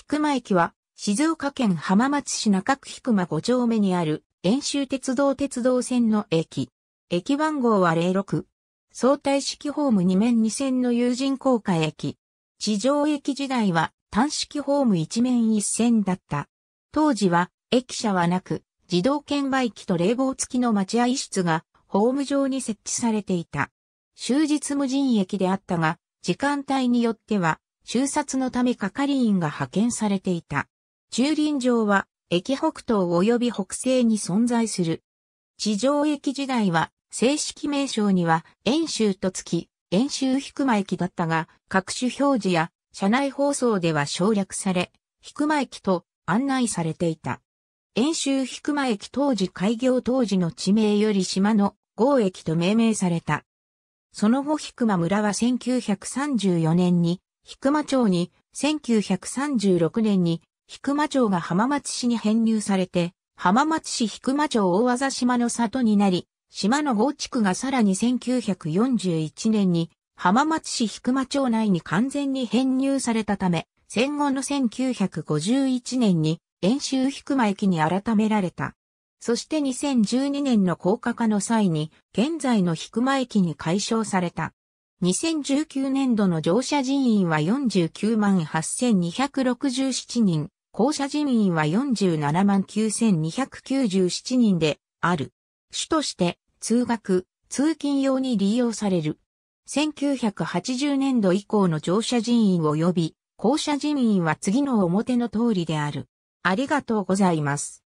菊間駅は、静岡県浜松市中区菊間5丁目にある、遠州鉄道鉄道線の駅。駅番号は06。相対式ホーム2面2線の有人高架駅。地上駅時代は単式ホーム1面1線だった。当時は駅舎はなく、自動券売機と冷房付きの待合室がホーム上に設置されていた。終日無人駅であったが、時間帯によっては収殺のため係員が派遣されていた。駐輪場は、駅北東及び北西に存在する。地上駅時代は、正式名称には、遠州とつき、遠州引間駅だったが、各種表示や、車内放送では省略され、引間駅と案内されていた。遠州引間駅当時開業当時の地名より島の豪駅と命名された。その後引間村は1934年に菊間町に、1936年に、菊間町が浜松市に編入されて、浜松市菊間町大技島の里になり、島の合地区がさらに1941年に、浜松市菊間町内に完全に編入されたため、戦後の1951年に、遠州菊間駅に改められた。そして2012年の高架化の際に、現在の菊間駅に解消された。2019年度の乗車人員は49万8267人、降車人員は47万9297人である。主として通学、通勤用に利用される。1980年度以降の乗車人員及び降車人員は次の表の通りである。ありがとうございます。